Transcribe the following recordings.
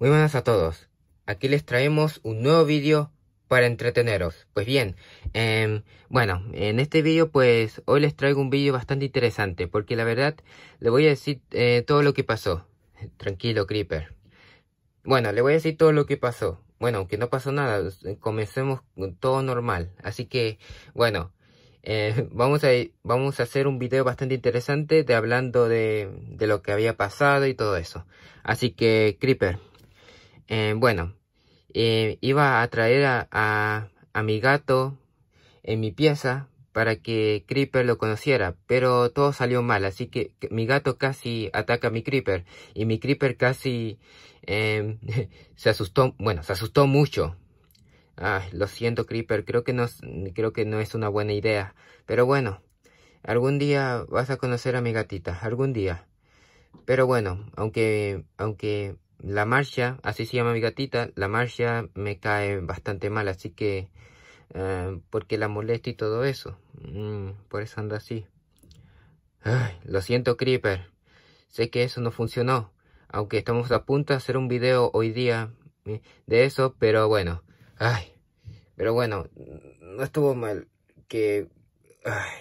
Muy buenas a todos, aquí les traemos un nuevo vídeo para entreteneros. Pues bien, em, bueno, en este vídeo pues hoy les traigo un vídeo bastante interesante porque la verdad le voy a decir eh, todo lo que pasó. Tranquilo Creeper. Bueno, le voy a decir todo lo que pasó. Bueno, aunque no pasó nada, comencemos todo normal. Así que, bueno, eh, vamos, a, vamos a hacer un video bastante interesante de hablando de, de lo que había pasado y todo eso. Así que, Creeper, eh, bueno, eh, iba a traer a, a, mi gato en mi pieza para que Creeper lo conociera, pero todo salió mal, así que, mi gato casi ataca a mi Creeper y mi Creeper casi em, se asustó, bueno, se asustó mucho. Ah, lo siento Creeper, creo que, no, creo que no es una buena idea, pero bueno, algún día vas a conocer a mi gatita, algún día. Pero bueno, aunque, aunque la marcha, así se llama mi gatita, la marcha me cae bastante mal, así que... Eh, porque la molesta y todo eso. Mm, por eso anda así. Ay, lo siento, Creeper. Sé que eso no funcionó. Aunque estamos a punto de hacer un video hoy día eh, de eso, pero bueno. Ay, pero bueno, no estuvo mal. Que... Ay,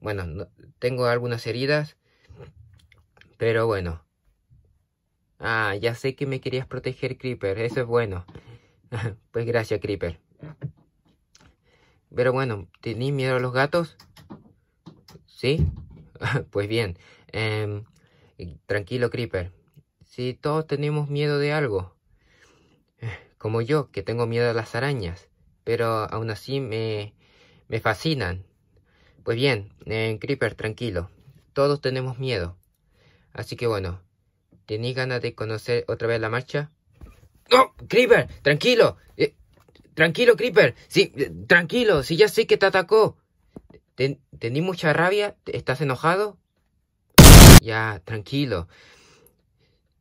bueno, tengo algunas heridas. Pero bueno. Ah, ya sé que me querías proteger, Creeper. Eso es bueno. pues gracias, Creeper. Pero bueno, ¿tenéis miedo a los gatos? ¿Sí? pues bien. Em, tranquilo, Creeper. Si sí, todos tenemos miedo de algo. Como yo, que tengo miedo a las arañas. Pero aún así me, me fascinan. Pues bien, eh, Creeper, tranquilo. Todos tenemos miedo. Así que bueno, ¿Tenís ganas de conocer otra vez la marcha? ¡No! ¡Creeper! ¡Tranquilo! Eh, ¡Tranquilo, Creeper! ¡Sí! ¡Tranquilo! Eh, tranquilo sí ya sé que te atacó! ¿Tení mucha rabia? ¿Estás enojado? Ya, tranquilo.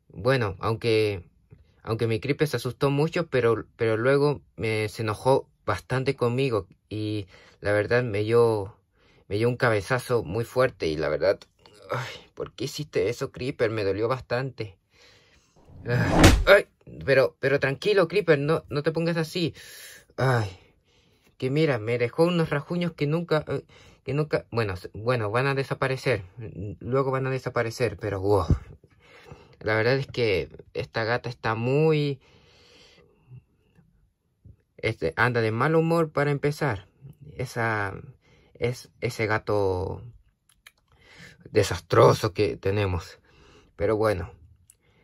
Bueno, aunque... Aunque mi Creeper se asustó mucho, pero, pero luego me, se enojó bastante conmigo. Y la verdad me dio... Me dio un cabezazo muy fuerte y la verdad... ¿Por qué hiciste eso, Creeper? Me dolió bastante. Ah, ay, pero, pero tranquilo, Creeper, no, no te pongas así. Ay, que mira, me dejó unos rajuños que nunca, eh, que nunca, bueno, bueno, van a desaparecer. Mm, luego van a desaparecer, pero wow. La verdad es que esta gata está muy, este, anda de mal humor para empezar. Esa, es, ese gato desastroso que tenemos. Pero bueno,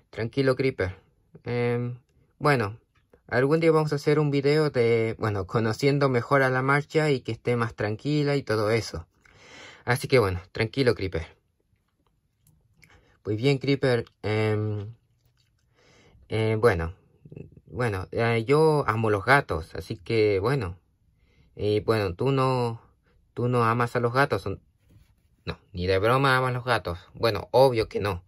tranquilo Creeper. Em, bueno, algún día vamos a hacer un video de, bueno, conociendo mejor a la marcha y que esté más tranquila y todo eso. Así que bueno, tranquilo Creeper. Pues bien Creeper, em, eh, bueno, bueno, eh, yo amo los gatos, así que bueno, y eh, bueno, tú no, tú no amas a los gatos, no, ni de broma amas los gatos. Bueno, obvio que no.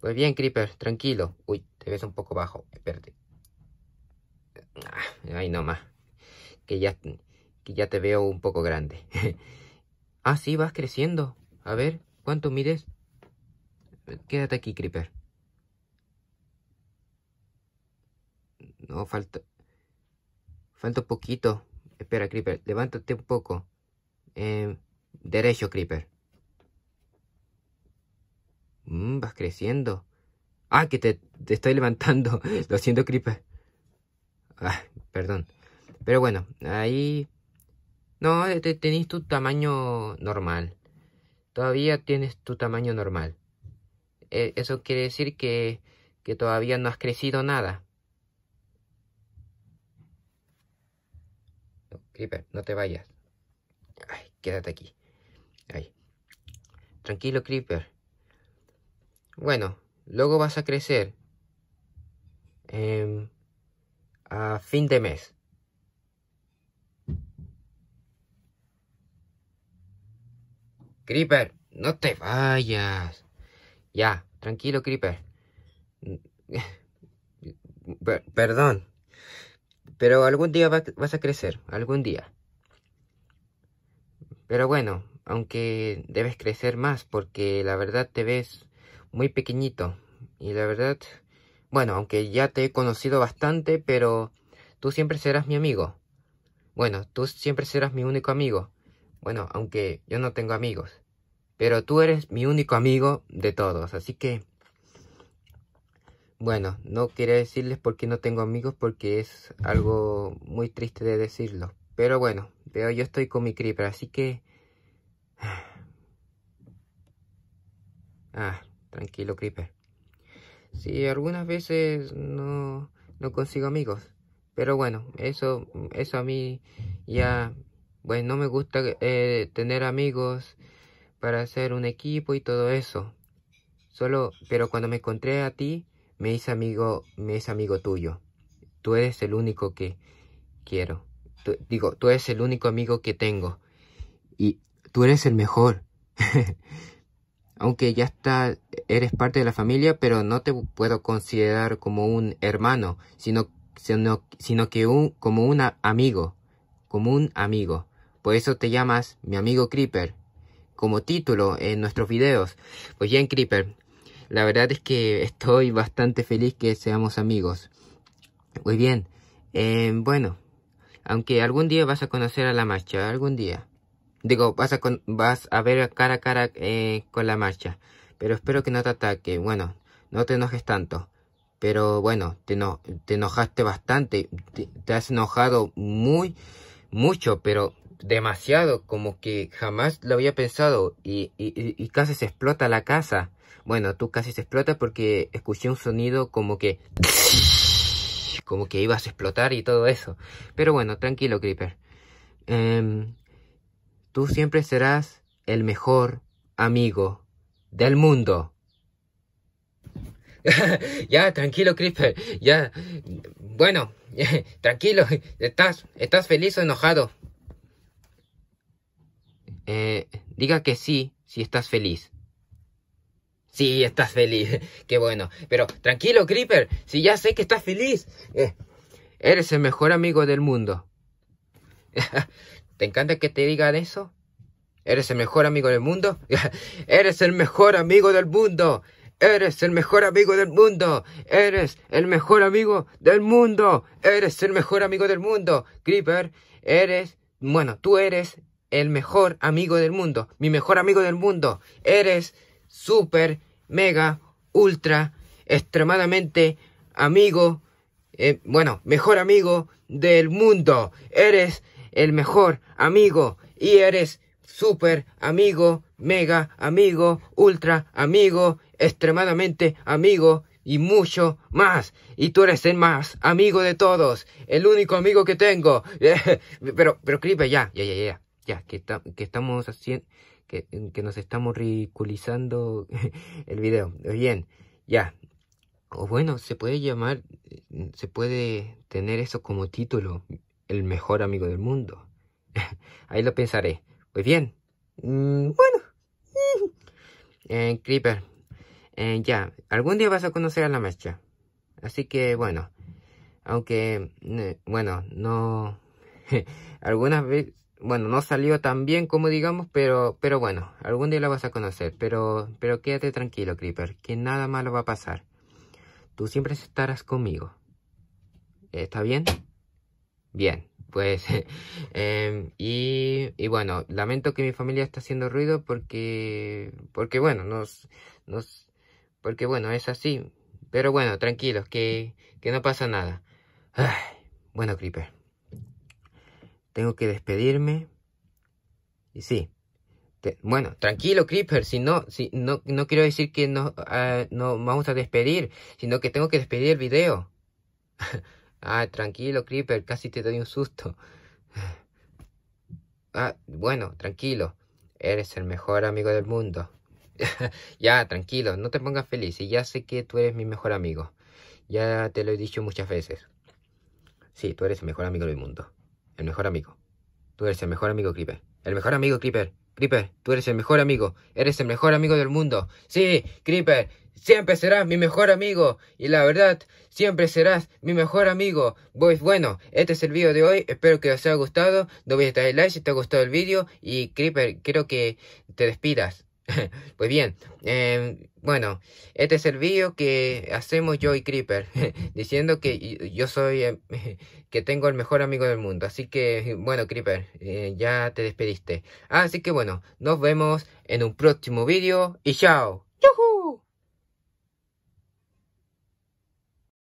Pues bien, Creeper, tranquilo. Uy, te ves un poco bajo. Espérate. Ah, ay, no más. Que ya, que ya te veo un poco grande. ah, sí, vas creciendo. A ver, ¿cuánto mides? Quédate aquí, Creeper. No, falta... Falta un poquito. Espera, Creeper, levántate un poco. Em, derecho, Creeper. Mm, vas creciendo. Ah, que te, te estoy levantando. Lo siento, Creeper. Ah, perdón. Pero bueno, ahí... No, eh, te, tenés tu tamaño normal. Todavía tienes tu tamaño normal. E, eso quiere decir que, que todavía no has crecido nada. Creeper, no te vayas. quédate aquí. Tranquilo, Creeper. Bueno, luego vas a crecer em, a fin de mes. Creeper, no te vayas. Ya, tranquilo, Creeper. perdón. Pero algún día vas a crecer, algún día. Pero bueno, aunque debes crecer más porque la verdad te ves muy pequeñito. Y la verdad, bueno, aunque ya te he conocido bastante, pero tú siempre serás mi amigo. Bueno, tú siempre serás mi único amigo. Bueno, aunque yo no tengo amigos. Pero tú eres mi único amigo de todos, así que... Bueno, no quería decirles por qué no tengo amigos porque es algo muy triste de decirlo. Pero bueno, veo yo estoy con mi creeper, así que... Ah. Tranquilo, Creeper. Sí, algunas veces no, no consigo amigos. Pero bueno, eso, eso a mí ya, pues no me gusta eh, tener amigos para hacer un equipo y todo eso. Solo, pero cuando me encontré a ti, me hice amigo, me es amigo tuyo. Tú eres el único que quiero. digo, tú eres el único amigo que tengo. Y tú eres el mejor. aunque ya está, eres parte de la familia, pero no te puedo considerar como un hermano, sino, sino, que un, como un amigo, como un amigo. Por eso te llamas mi amigo Creeper, como título en nuestros videos. Pues bien, Creeper, la verdad es que estoy bastante feliz que seamos amigos. Muy pues bien, eh, bueno, aunque algún día vas a conocer a la marcha, algún día. Digo, vas a, con, vas a ver cara a cara eh, con la marcha. Pero espero que no te ataque. Bueno, no te enojes tanto. Pero bueno, te, no, te enojaste bastante. Te, has enojado muy, mucho, pero demasiado. Como que jamás lo había pensado. Y, y, y casi se explota la casa. Bueno, tú casi se explota porque escuché un sonido como que... Como que ibas a explotar y todo eso. Pero bueno, tranquilo, Creeper. Eh, tú siempre serás el mejor amigo del mundo. ya, tranquilo, Creeper. Ya, bueno, tranquilo. ¿Estás, estás feliz o enojado? Eh, diga que sí, si estás feliz. Sí, estás feliz. Qué bueno. Pero tranquilo, Creeper. Si ya sé que estás feliz. Eh, eres el mejor amigo del mundo. ¿Te encanta que te digan eso? ¿Eres el mejor amigo del mundo? ¡Eres el mejor amigo del mundo! Eres el mejor amigo del mundo. Eres el mejor amigo del mundo. Eres el mejor amigo del mundo. Creeper, eres, bueno, tú eres el mejor amigo del mundo. Mi mejor amigo del mundo. Eres super, mega, ultra, extremadamente amigo. Eh, bueno, mejor amigo del mundo. Eres el mejor amigo y eres super amigo, mega amigo, ultra amigo, extremadamente amigo y mucho más. Y tú eres el más amigo de todos, el único amigo que tengo. pero, pero ya, ya, ya, ya, ya, que, estamos haciendo, que, que nos estamos ridiculizando el video. Bien, ya. O bueno, se puede llamar, se puede tener eso como título el mejor amigo del mundo. Ahí lo pensaré. Pues bien. Mm, bueno. Eh, Creeper. Eh, ya, algún día vas a conocer a la Mecha... Así que bueno. Aunque, mm, eh, bueno, no... algunas veces... Bueno, no salió tan bien como digamos, pero, pero bueno, algún día la vas a conocer. Pero, pero quédate tranquilo, Creeper, que nada malo va a pasar. Tú siempre estarás conmigo. ¿Está bien? Bien, pues... Em, y, bueno, lamento que mi familia está haciendo ruido porque... Porque bueno, nos... nos porque bueno, es así. Pero bueno, tranquilos, que, que no pasa nada. bueno, Creeper. Tengo que despedirme. Y sí. bueno, tranquilo, Creeper. Si no, si no, no quiero decir que no, ah, no vamos a despedir, sino que tengo que despedir el video. Ah, tranquilo, Creeper, casi te doy un susto. Ah, bueno, tranquilo. Eres el mejor amigo del mundo. ya, tranquilo, no te pongas feliz. Y ya sé que tú eres mi mejor amigo. Ya te lo he dicho muchas veces. Sí, tú eres el mejor amigo del mundo. El mejor amigo. Tú eres el mejor amigo, Creeper. El mejor amigo, Creeper. Creeper, tú eres el mejor amigo. Eres el mejor amigo del mundo. Sí, Creeper. Siempre serás mi mejor amigo. Y la verdad, siempre serás mi mejor amigo. Pues bueno, este es el video de hoy. Espero que os haya gustado. No olvides darle like si te ha gustado el video. Y Creeper, creo que te despidas. pues bien, em, bueno, este es el video que hacemos yo y Creeper, diciendo que yo soy, que tengo el mejor amigo del mundo. Así que, bueno, Creeper, eh, ya te despediste. Así que bueno, nos vemos en un próximo video y chao.